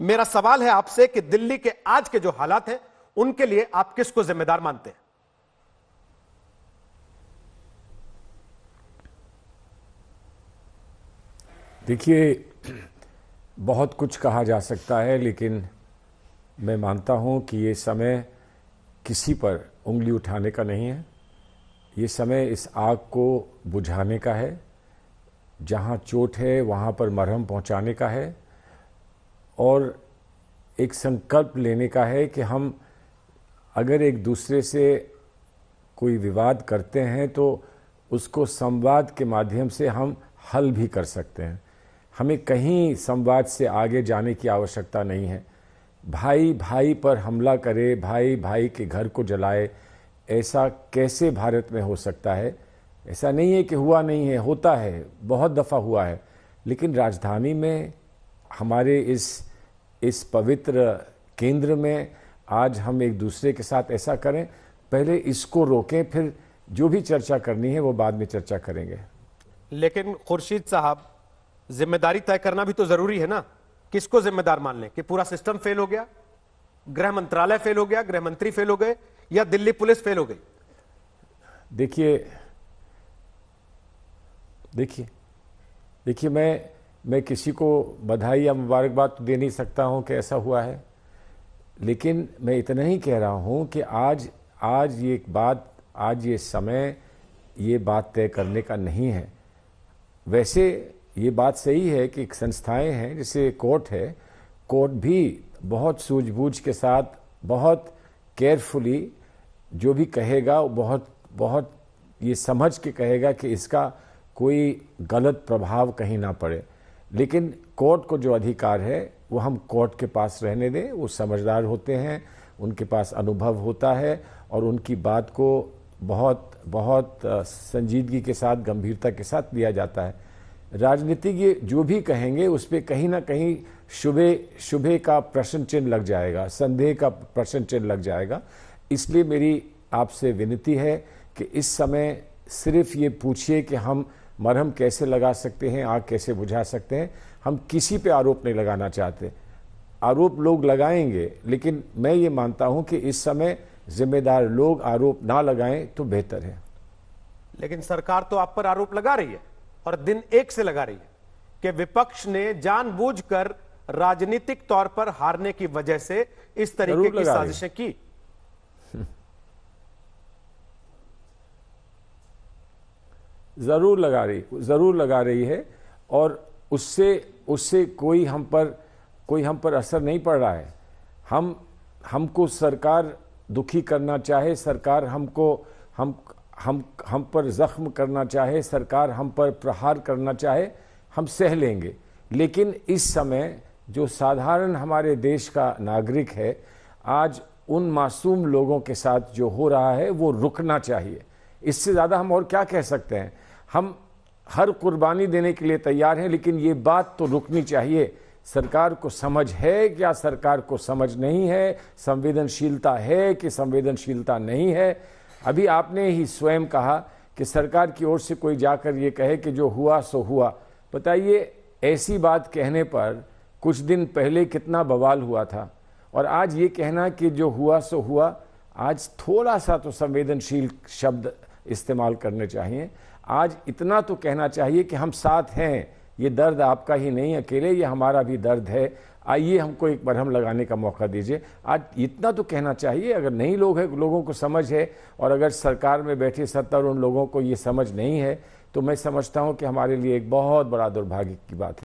मेरा सवाल है आपसे कि दिल्ली के आज के जो हालात हैं उनके लिए आप किसको जिम्मेदार मानते हैं देखिए बहुत कुछ कहा जा सकता है लेकिन मैं मानता हूं कि ये समय किसी पर उंगली उठाने का नहीं है ये समय इस आग को बुझाने का है जहां चोट है वहां पर मरहम पहुंचाने का है और एक संकल्प लेने का है कि हम अगर एक दूसरे से कोई विवाद करते हैं तो उसको संवाद के माध्यम से हम हल भी कर सकते हैं हमें कहीं संवाद से आगे जाने की आवश्यकता नहीं है भाई भाई पर हमला करे भाई भाई के घर को जलाए ऐसा कैसे भारत में हो सकता है ऐसा नहीं है कि हुआ नहीं है होता है बहुत दफ़ा हुआ है लेकिन राजधानी में हमारे इस इस पवित्र केंद्र में आज हम एक दूसरे के साथ ऐसा करें पहले इसको रोकें फिर जो भी चर्चा करनी है वो बाद में चर्चा करेंगे लेकिन खुर्शीद साहब जिम्मेदारी तय करना भी तो जरूरी है ना किसको जिम्मेदार मान लें कि पूरा सिस्टम फेल हो गया गृह मंत्रालय फेल हो गया गृह मंत्री फेल हो गए या दिल्ली पुलिस फेल हो गई देखिए देखिए देखिए मैं मैं किसी को बधाई या मुबारकबाद तो दे नहीं सकता हूँ कि ऐसा हुआ है लेकिन मैं इतना ही कह रहा हूँ कि आज आज ये एक बात आज ये समय ये बात तय करने का नहीं है वैसे ये बात सही है कि संस्थाएं हैं जैसे कोर्ट है कोर्ट भी बहुत सूझबूझ के साथ बहुत केयरफुली जो भी कहेगा वो बहुत बहुत ये समझ के कहेगा कि इसका कोई गलत प्रभाव कहीं ना पड़े लेकिन कोर्ट को जो अधिकार है वो हम कोर्ट के पास रहने दें वो समझदार होते हैं उनके पास अनुभव होता है और उनकी बात को बहुत बहुत संजीदगी के साथ गंभीरता के साथ लिया जाता है राजनीतिज्ञ जो भी कहेंगे उस पर कहीं ना कहीं शुभे शुभे का प्रश्न चिन्ह लग जाएगा संदेह का प्रश्न चिन्ह लग जाएगा इसलिए मेरी आपसे विनती है कि इस समय सिर्फ ये पूछिए कि हम मरहम कैसे लगा सकते हैं आग कैसे बुझा सकते हैं हम किसी पे आरोप नहीं लगाना चाहते आरोप लोग लगाएंगे लेकिन मैं ये मानता हूं कि इस समय जिम्मेदार लोग आरोप ना लगाएं तो बेहतर है लेकिन सरकार तो आप पर आरोप लगा रही है और दिन एक से लगा रही है कि विपक्ष ने जानबूझकर राजनीतिक तौर पर हारने की वजह से इस तरीके की साजिशें की ज़रूर लगा रही ज़रूर लगा रही है और उससे उससे कोई हम पर कोई हम पर असर नहीं पड़ रहा है हम हमको सरकार दुखी करना चाहे सरकार हमको हम हम हम पर ज़ख्म करना चाहे सरकार हम पर प्रहार करना चाहे हम सह लेंगे लेकिन इस समय जो साधारण हमारे देश का नागरिक है आज उन मासूम लोगों के साथ जो हो रहा है वो रुकना चाहिए इससे ज़्यादा हम और क्या कह सकते हैं हम हर कुर्बानी देने के लिए तैयार हैं लेकिन ये बात तो रुकनी चाहिए सरकार को समझ है क्या सरकार को समझ नहीं है संवेदनशीलता है कि संवेदनशीलता नहीं है अभी आपने ही स्वयं कहा कि सरकार की ओर से कोई जाकर ये कहे कि जो हुआ सो हुआ बताइए ऐसी बात कहने पर कुछ दिन पहले कितना बवाल हुआ था और आज ये कहना कि जो हुआ सो हुआ आज थोड़ा सा तो संवेदनशील शब्द इस्तेमाल करने चाहिए आज इतना तो कहना चाहिए कि हम साथ हैं ये दर्द आपका ही नहीं अकेले ये हमारा भी दर्द है आइए हमको एक बरहम लगाने का मौका दीजिए आज इतना तो कहना चाहिए अगर नहीं लोग है लोगों को समझ है और अगर सरकार में बैठे सत्ता और उन लोगों को ये समझ नहीं है तो मैं समझता हूँ कि हमारे लिए एक बहुत बड़ा दुर्भाग्य की बात है